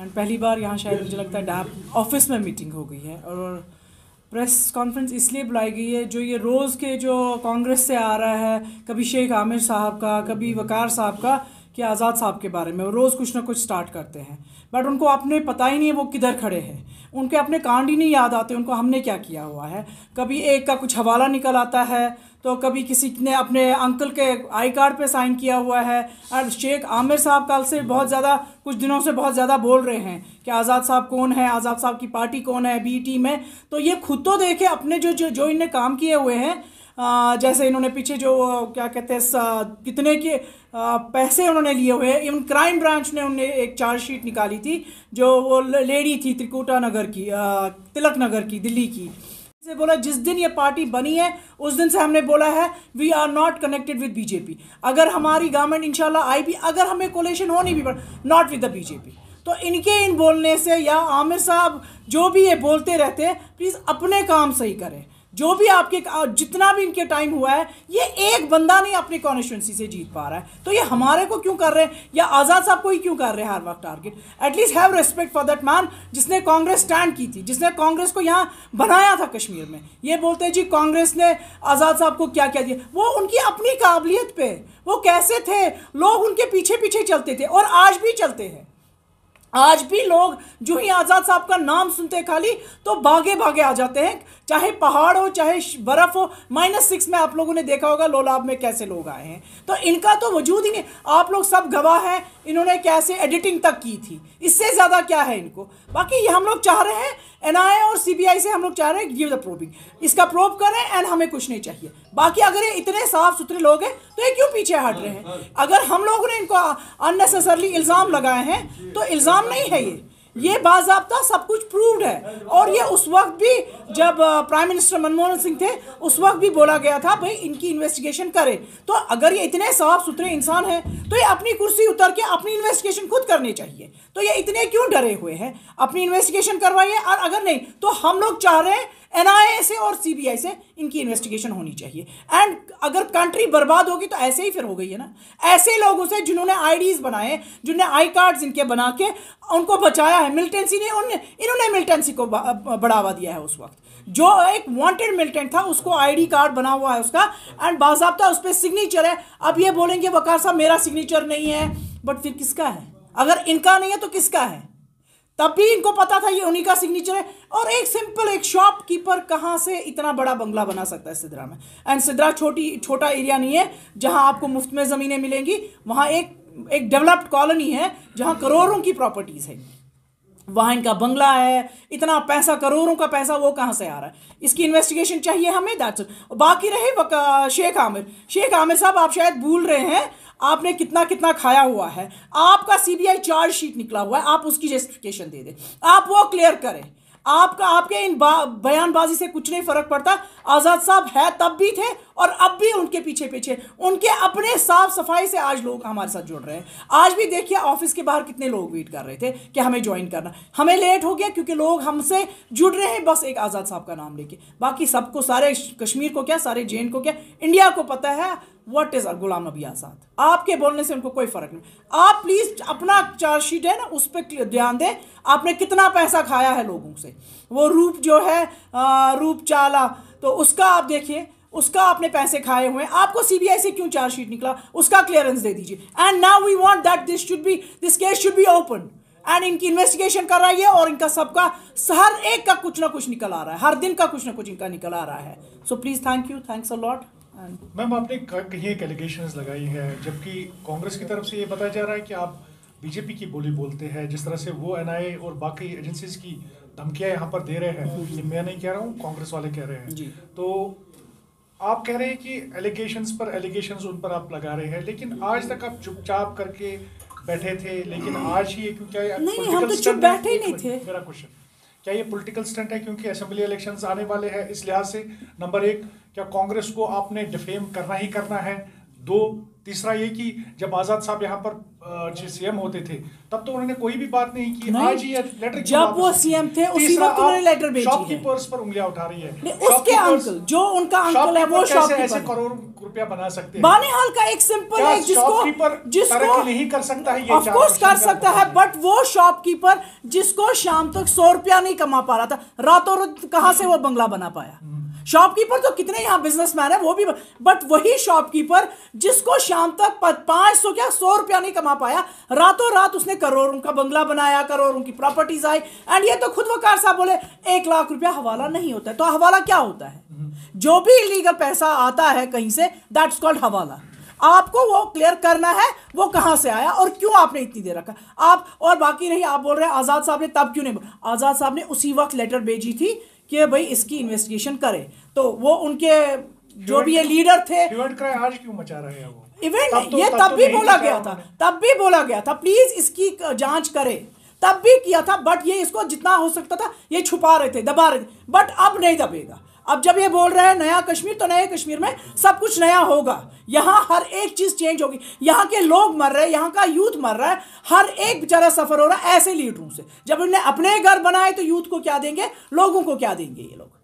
And पहली बार यहाँ शायद मुझे लगता है डैप ऑफिस में मीटिंग हो गई है और प्रेस कॉन्फ्रेंस इसलिए बुलाई गई है जो ये रोज़ के जो कांग्रेस से आ रहा है कभी शेख आमिर साहब का कभी वकार साहब का कि आज़ाद साहब के बारे में रोज़ कुछ ना कुछ स्टार्ट करते हैं बट उनको अपने पता ही नहीं है वो किधर खड़े हैं उनके अपने कांड ही नहीं याद आते उनको हमने क्या किया हुआ है कभी एक का कुछ हवाला निकल आता है तो कभी किसी ने अपने अंकल के आई कार्ड पे साइन किया हुआ है और शेख आमिर साहब कल से बहुत ज़्यादा कुछ दिनों से बहुत ज़्यादा बोल रहे हैं कि आज़ाद साहब कौन है आज़ाद साहब की पार्टी कौन है बी टी में तो ये खुद तो देखे अपने जो जो, जो इनने काम किए हुए हैं जैसे इन्होंने पीछे जो क्या कहते हैं कितने के पैसे उन्होंने लिए हुए हैं इवन क्राइम ब्रांच ने उन्हें एक चार्जशीट निकाली थी जो वो लेडी थी त्रिकुटा नगर की तिलक नगर की दिल्ली की से बोला जिस दिन ये पार्टी बनी है उस दिन से हमने बोला है we are not connected with BJP अगर हमारी गवर्नमेंट इंशाल्लाह आई भी अगर हमें कोलेशन होनी भी पड़े नॉट विद द बीजेपी तो इनके इन बोलने से या आमिर साहब जो भी ये बोलते रहते प्लीज़ अपने काम सही करें जो भी आपके जितना भी इनके टाइम हुआ है ये एक बंदा नहीं अपने कॉन्स्टिट्यूंसी से जीत पा रहा है तो ये हमारे को क्यों कर रहे हैं या आज़ाद साहब को ही क्यों कर रहे हैं हर वक्त target at least have respect for that man जिसने कांग्रेस स्टैंड की थी जिसने कांग्रेस को यहाँ बनाया था कश्मीर में ये बोलते हैं जी कांग्रेस ने आज़ाद साहब को क्या क्या दिया वो उनकी अपनी काबिलियत पे वो कैसे थे लोग उनके पीछे पीछे चलते थे और आज भी चलते हैं आज भी लोग जो ही आज़ाद साहब का नाम सुनते खाली तो भागे भागे आ जाते हैं चाहे पहाड़ हो चाहे बर्फ़ हो माइनस सिक्स में आप लोगों ने देखा होगा लोलाब में कैसे लोग आए हैं तो इनका तो वजूद ही नहीं आप लोग सब गवाह हैं इन्होंने कैसे एडिटिंग तक की थी इससे ज़्यादा क्या है इनको बाकी ये हम लोग चाह रहे हैं एन और सी से हम लोग चाह रहे हैं गिव द प्रोबिंग इसका प्रोब करें एंड हमें कुछ नहीं चाहिए बाकी अगर ये इतने साफ सुथरे लोग हैं तो ये क्यों पीछे हट रहे हैं अगर हम लोगों ने इनको अननेसेसरली इल्ज़ाम लगाए हैं तो इल्ज़ाम नहीं है ये ये बाजाबता सब कुछ प्रूव्ड है और ये उस वक्त भी जब प्राइम मिनिस्टर मनमोहन सिंह थे उस वक्त भी बोला गया था भाई इनकी इन्वेस्टिगेशन करें तो अगर ये इतने साफ सुथरे इंसान हैं तो ये अपनी कुर्सी उतर के अपनी इन्वेस्टिगेशन खुद करनी चाहिए तो ये इतने क्यों डरे हुए हैं अपनी इन्वेस्टिगेशन करवाइए और अगर नहीं तो हम लोग चाह रहे हैं एनआईए से और सीबीआई से इनकी इन्वेस्टिगेशन होनी चाहिए एंड अगर कंट्री बर्बाद होगी तो ऐसे ही फिर हो गई है ना ऐसे लोगों से जिन्होंने आईडीज बनाए जिन्होंने आई कार्ड्स इनके बना के उनको बचाया है मिलिटेंसी ने उन इन्होंने मिलिटेंसी को बढ़ावा दिया है उस वक्त जो एक वांटेड मिलिटेंट था उसको आईडी कार्ड बना हुआ है उसका एंड बाबा उस पर सिग्नेचर है अब ये बोलेंगे वकार साहब मेरा सिग्नेचर नहीं है बट फिर किसका है अगर इनका नहीं है तो किसका है तब भी इनको पता था ये उन्हीं का सिग्नेचर है और एक सिंपल एक शॉपकीपर कहाँ से इतना बड़ा बंगला बना सकता है सिद्रा में एंड सिद्रा छोटी छोटा एरिया नहीं है जहाँ आपको मुफ्त में ज़मीनें मिलेंगी वहाँ एक एक डेवलप्ड कॉलोनी है जहाँ करोड़ों की प्रॉपर्टीज़ है वहाँ इनका बंगला है इतना पैसा करोड़ों का पैसा वो कहाँ से आ रहा है इसकी इन्वेस्टिगेशन चाहिए हमें दैट्स बाकी रहे शेख आमिर शेख आमिर साहब आप शायद भूल रहे हैं आपने कितना कितना खाया हुआ है आपका सीबीआई चार्जशीट निकला हुआ है आप उसकी जस्टिफिकेशन दे दें आप वो क्लियर करें आपका आपके इन बयानबाजी से कुछ नहीं फर्क पड़ता आज़ाद साहब है तब भी थे और अब भी उनके पीछे पीछे उनके अपने साफ सफाई से आज लोग हमारे साथ जुड़ रहे हैं आज भी देखिए ऑफिस के बाहर कितने लोग वेट कर रहे थे कि हमें ज्वाइन करना हमें लेट हो गया क्योंकि लोग हमसे जुड़ रहे हैं बस एक आज़ाद साहब का नाम लेके बाकी सबको सारे कश्मीर को क्या सारे जे को क्या इंडिया को पता है वट इज़ गुलाम नबी आज़ाद आपके बोलने से उनको कोई फ़र्क नहीं आप प्लीज़ अपना चार्जशीट है ना उस पर ध्यान दें आपने कितना पैसा खाया है लोगों से वो रूप जो है आ, रूप चाला तो उसका आप देखिए उसका आपने पैसे खाए हुए हैं आपको सीबीआई से क्यों चार्जशीट निकला उसका क्लियरेंस दे दीजिए and now we want that this should be this case should be open and इनकी इन्वेस्टिगेशन कर रही है और इनका सबका हर एक का कुछ ना कुछ निकल आ रहा है हर दिन का कुछ ना कुछ इनका निकल आ रहा है so please thank you thanks a lot ma'am आपने कहीं एक एलिगेशन लगाई है जबकि कांग्रेस की तरफ से ये बताया जा रहा है कि आप बीजेपी की बोली बोलते हैं जिस तरह से वो एनआईए और बाकी एजेंसीज की धमकियां यहाँ पर दे रहे हैं मैं नहीं कह रहा हूँ कांग्रेस वाले कह रहे हैं तो आप कह रहे हैं कि एलिगेशंस पर एलिगेशंस उन पर आप लगा रहे हैं लेकिन आज तक आप चुपचाप करके बैठे थे लेकिन आज ही क्या नहीं हम तो चुप बैठे नहीं थे मेरा क्वेश्चन क्या ये पॉलिटिकल स्टंट है क्योंकि असेंबली इलेक्शंस आने वाले हैं इस लिहाज से नंबर एक क्या कांग्रेस को आपने डिफेम करना ही करना है दो तीसरा ये कि जब आजाद साहब यहाँ पर सीएम होते थे तब तो उन्होंने कोई भी बात नहीं की नहीं। आज ये लेटर जब वो सीएम थे उसी वक्त उन्होंने लेटर भेजी है शॉपकीपर्स पर उंगलियां उठा रही है नहीं, उसके अंकल जो उनका अंकल है वो शॉपकीपर ऐसे करोड़ रुपया बना सकते हैं बानेहाल का एक सिंपल है जिसको जिसको नहीं कर सकता है ये ऑफ कोर्स कर सकता है बट वो शॉपकीपर जिसको शाम तक सौ रुपया नहीं कमा पा रहा था रातों रात कहाँ से वो बंगला बना पाया शॉपकीपर तो कितने यहाँ बिजनेसमैन है वो भी बट वही शॉपकीपर जिसको शाम तक पांच सौ क्या सौ रुपया नहीं कमा पाया रातों रात उसने करोड़ों का बंगला बनाया करोड़ों की प्रॉपर्टीज आई एंड ये तो खुद वकार साहब बोले एक लाख रुपया हवाला नहीं होता है तो हवाला क्या होता है जो भी इलीगल पैसा आता है कहीं से दैट्स कॉल्ड हवाला आपको वो क्लियर करना है वो कहां से आया और क्यों आपने इतनी देर रखा आप और बाकी नहीं आप बोल रहे हैं आज़ाद साहब ने तब क्यों नहीं आज़ाद साहब ने उसी वक्त लेटर भेजी थी कि भाई इसकी इन्वेस्टिगेशन करे तो वो उनके जो भी ये लीडर थे आज क्यों मचा रहे हैं वो इवेंट तो, ये तब, तब, तो तब भी बोला गया था तब भी बोला गया था प्लीज इसकी जांच करें तब भी किया था बट ये इसको जितना हो सकता था ये छुपा रहे थे दबा रहे थे बट अब नहीं दबेगा अब जब ये बोल रहे हैं नया कश्मीर तो नए कश्मीर में सब कुछ नया होगा यहाँ हर एक चीज़ चेंज होगी यहाँ के लोग मर रहे हैं यहाँ का यूथ मर रहा है हर एक बेचारा सफ़र हो रहा है ऐसे लीडरों से जब उन्हें अपने घर बनाए तो यूथ को क्या देंगे लोगों को क्या देंगे ये लोग